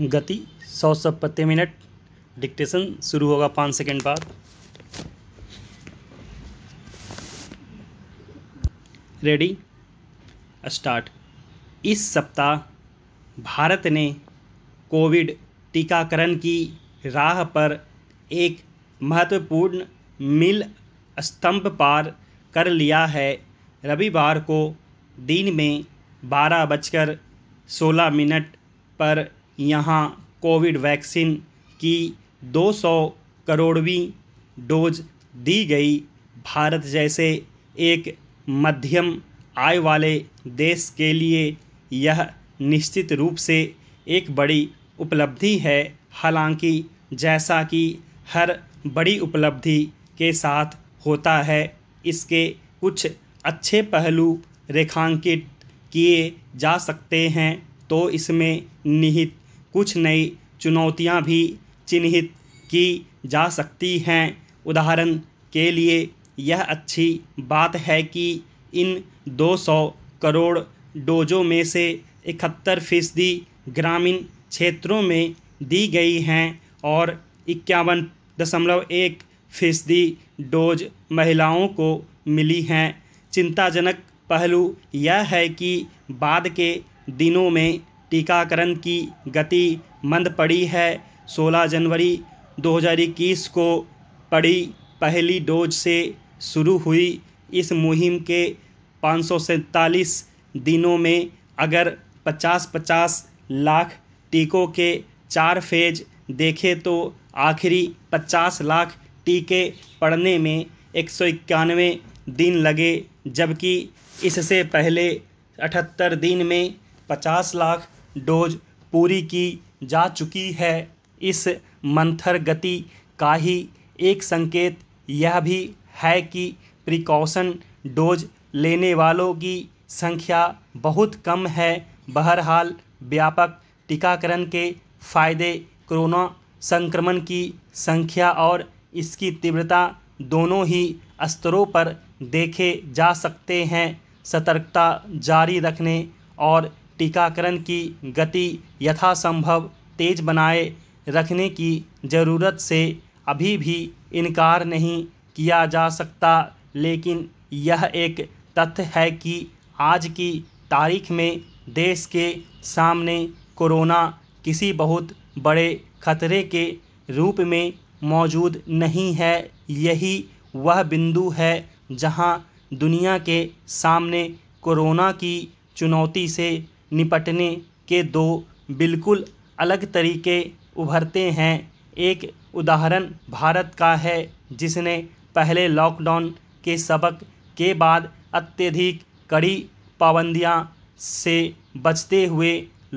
गति सौ सब प्रति मिनट डिक्टेशन शुरू होगा पाँच सेकंड बाद रेडी स्टार्ट इस सप्ताह भारत ने कोविड टीकाकरण की राह पर एक महत्वपूर्ण मील स्तंभ पार कर लिया है रविवार को दिन में बारह बजकर सोलह मिनट पर यहाँ कोविड वैक्सीन की 200 करोड़वीं डोज दी गई भारत जैसे एक मध्यम आय वाले देश के लिए यह निश्चित रूप से एक बड़ी उपलब्धि है हालांकि जैसा कि हर बड़ी उपलब्धि के साथ होता है इसके कुछ अच्छे पहलू रेखांकित किए जा सकते हैं तो इसमें निहित कुछ नई चुनौतियाँ भी चिन्हित की जा सकती हैं उदाहरण के लिए यह अच्छी बात है कि इन 200 करोड़ डोजों में से इकहत्तर फीसदी ग्रामीण क्षेत्रों में दी गई हैं और इक्यावन दशमलव एक फीसदी डोज महिलाओं को मिली हैं चिंताजनक पहलू यह है कि बाद के दिनों में टीकाकरण की गति मंद पड़ी है 16 जनवरी 2021 को पड़ी पहली डोज से शुरू हुई इस मुहिम के पाँच दिनों में अगर 50-50 लाख टीकों के चार फेज देखे तो आखिरी 50 लाख टीके पड़ने में एक दिन लगे जबकि इससे पहले अठहत्तर दिन में 50 लाख डोज पूरी की जा चुकी है इस मंथर गति का ही एक संकेत यह भी है कि प्रिकॉशन डोज लेने वालों की संख्या बहुत कम है बहरहाल व्यापक टीकाकरण के फायदे कोरोना संक्रमण की संख्या और इसकी तीव्रता दोनों ही स्तरों पर देखे जा सकते हैं सतर्कता जारी रखने और टीकाकरण की गति यथासंभव तेज़ बनाए रखने की ज़रूरत से अभी भी इनकार नहीं किया जा सकता लेकिन यह एक तथ्य है कि आज की तारीख में देश के सामने कोरोना किसी बहुत बड़े खतरे के रूप में मौजूद नहीं है यही वह बिंदु है जहां दुनिया के सामने कोरोना की चुनौती से निपटने के दो बिल्कुल अलग तरीके उभरते हैं एक उदाहरण भारत का है जिसने पहले लॉकडाउन के सबक के बाद अत्यधिक कड़ी पाबंदियां से बचते हुए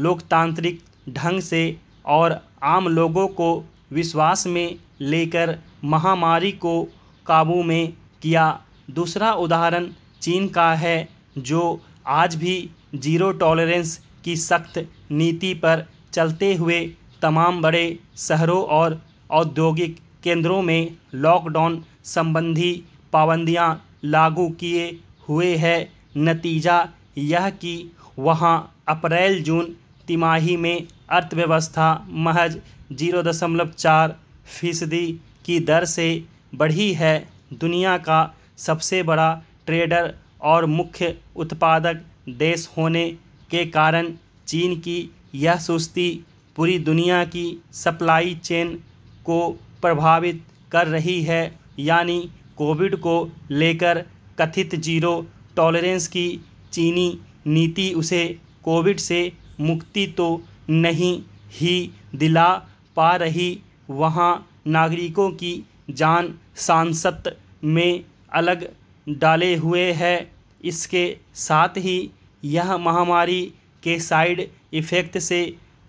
लोकतांत्रिक ढंग से और आम लोगों को विश्वास में लेकर महामारी को काबू में किया दूसरा उदाहरण चीन का है जो आज भी जीरो टॉलरेंस की सख्त नीति पर चलते हुए तमाम बड़े शहरों और औद्योगिक केंद्रों में लॉकडाउन संबंधी पाबंदियां लागू किए हुए है नतीजा यह कि वहां अप्रैल जून तिमाही में अर्थव्यवस्था महज जीरो दशमलव चार फीसदी की दर से बढ़ी है दुनिया का सबसे बड़ा ट्रेडर और मुख्य उत्पादक देश होने के कारण चीन की यह सुस्ती पूरी दुनिया की सप्लाई चेन को प्रभावित कर रही है यानी कोविड को लेकर कथित जीरो टॉलरेंस की चीनी नीति उसे कोविड से मुक्ति तो नहीं ही दिला पा रही वहाँ नागरिकों की जान सांसद में अलग डाले हुए है इसके साथ ही यह महामारी के साइड इफ़ेक्ट से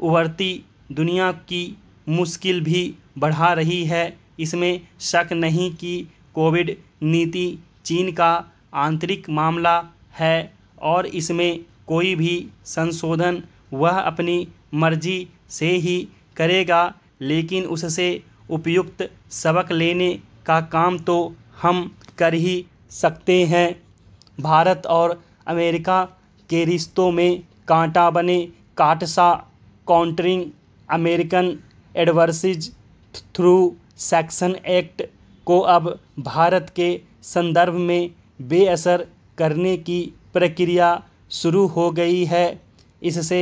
उभरती दुनिया की मुश्किल भी बढ़ा रही है इसमें शक नहीं कि कोविड नीति चीन का आंतरिक मामला है और इसमें कोई भी संशोधन वह अपनी मर्जी से ही करेगा लेकिन उससे उपयुक्त सबक लेने का काम तो हम कर ही सकते हैं भारत और अमेरिका के रिश्तों में कांटा बने CAATSA countering American adversaries through section act को अब भारत के संदर्भ में बेअसर करने की प्रक्रिया शुरू हो गई है इससे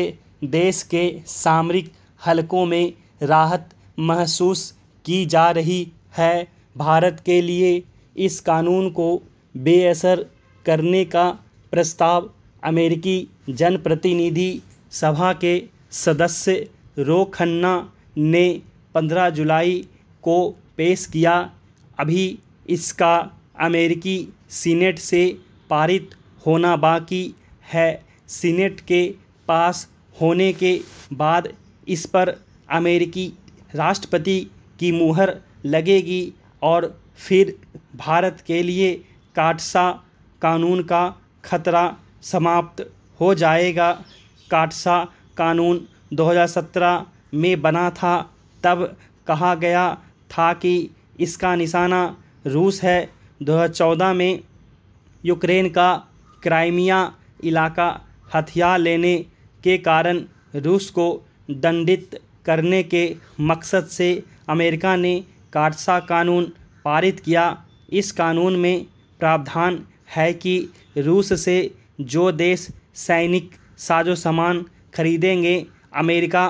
देश के सामरिक हलकों में राहत महसूस की जा रही है भारत के लिए इस कानून को बेअसर करने का प्रस्ताव अमेरिकी जनप्रतिनिधि सभा के सदस्य रो खन्ना ने 15 जुलाई को पेश किया अभी इसका अमेरिकी सीनेट से पारित होना बाकी है सीनेट के पास होने के बाद इस पर अमेरिकी राष्ट्रपति की मुहर लगेगी और फिर भारत के लिए काटसा कानून का खतरा समाप्त हो जाएगा काटसा कानून 2017 में बना था तब कहा गया था कि इसका निशाना रूस है 2014 में यूक्रेन का क्राइमिया इलाका हथियार लेने के कारण रूस को दंडित करने के मकसद से अमेरिका ने काटसा कानून पारित किया इस कानून में प्रावधान है कि रूस से जो देश सैनिक साजो सामान खरीदेंगे अमेरिका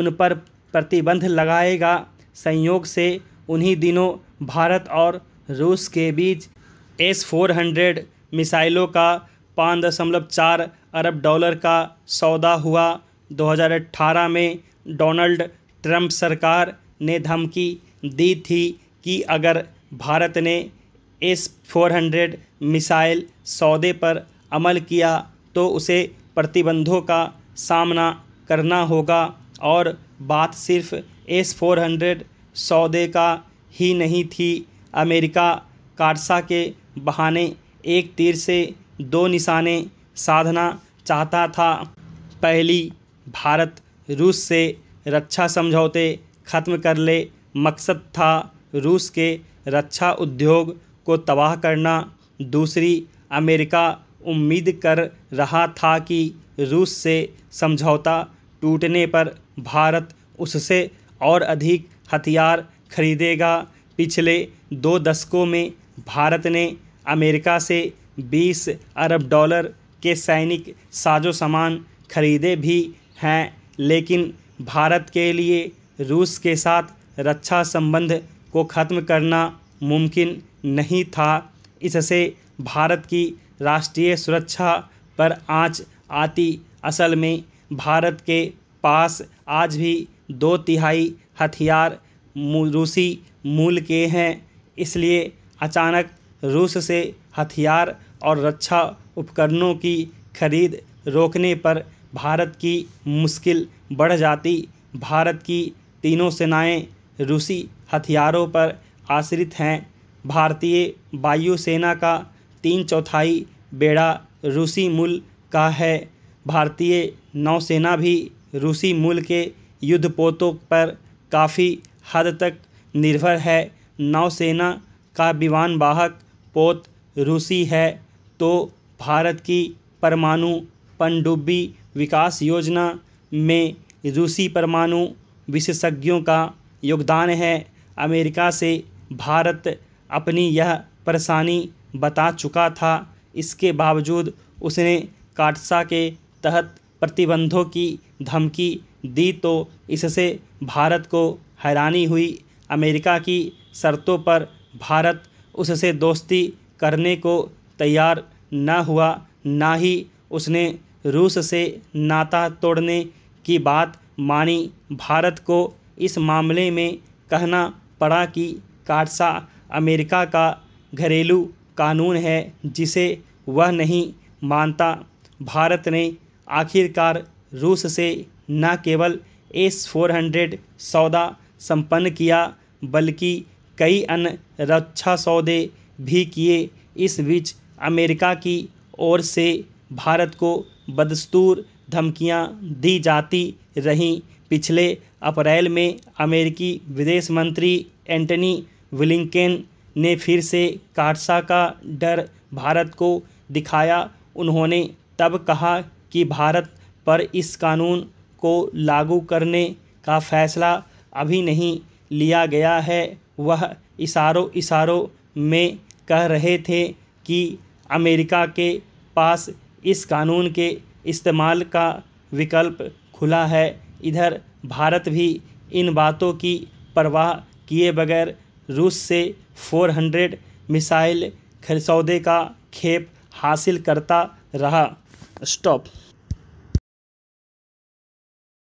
उन पर प्रतिबंध लगाएगा संयोग से उन्हीं दिनों भारत और रूस के बीच एस फोर हंड्रेड मिसाइलों का पाँच दशमलव चार अरब डॉलर का सौदा हुआ 2018 में डोनाल्ड ट्रंप सरकार ने धमकी दी थी कि अगर भारत ने एस फोर हंड्रेड मिसाइल सौदे पर अमल किया तो उसे प्रतिबंधों का सामना करना होगा और बात सिर्फ एस फोर हंड्रेड सौदे का ही नहीं थी अमेरिका कारसा के बहाने एक तीर से दो निशाने साधना चाहता था पहली भारत रूस से रक्षा समझौते ख़त्म कर ले मकसद था रूस के रक्षा उद्योग को तबाह करना दूसरी अमेरिका उम्मीद कर रहा था कि रूस से समझौता टूटने पर भारत उससे और अधिक हथियार खरीदेगा पिछले दो दशकों में भारत ने अमेरिका से 20 अरब डॉलर के सैनिक साजो सामान खरीदे भी हैं लेकिन भारत के लिए रूस के साथ रक्षा संबंध को ख़त्म करना मुमकिन नहीं था इससे भारत की राष्ट्रीय सुरक्षा पर आँच आती असल में भारत के पास आज भी दो तिहाई हथियार रूसी मूल के हैं इसलिए अचानक रूस से हथियार और रक्षा उपकरणों की खरीद रोकने पर भारत की मुश्किल बढ़ जाती भारत की तीनों सेनाएं रूसी हथियारों पर आश्रित हैं भारतीय वायुसेना का तीन चौथाई बेड़ा रूसी मूल का है भारतीय नौसेना भी रूसी मूल के युद्धपोतों पर काफ़ी हद तक निर्भर है नौसेना का विमान वाहक पोत रूसी है तो भारत की परमाणु पनडुब्बी विकास योजना में रूसी परमाणु विशेषज्ञों का योगदान है अमेरिका से भारत अपनी यह परेशानी बता चुका था इसके बावजूद उसने काटसा के तहत प्रतिबंधों की धमकी दी तो इससे भारत को हैरानी हुई अमेरिका की शर्तों पर भारत उससे दोस्ती करने को तैयार न हुआ ना ही उसने रूस से नाता तोड़ने की बात मानी भारत को इस मामले में कहना पड़ा कि काटसा अमेरिका का घरेलू कानून है जिसे वह नहीं मानता भारत ने आखिरकार रूस से न केवल एस फोर हंड्रेड सौदा संपन्न किया बल्कि कई अन्य रक्षा सौदे भी किए इस बीच अमेरिका की ओर से भारत को बदस्तूर धमकियां दी जाती रहीं पिछले अप्रैल में अमेरिकी विदेश मंत्री एंटनी विलिंकेन ने फिर से काटसा का डर भारत को दिखाया उन्होंने तब कहा कि भारत पर इस कानून को लागू करने का फैसला अभी नहीं लिया गया है वह इशारों इशारों में कह रहे थे कि अमेरिका के पास इस कानून के इस्तेमाल का विकल्प खुला है इधर भारत भी इन बातों की परवाह किए बगैर रूस से 400 मिसाइल सौदे का खेप हासिल करता रहा स्टॉप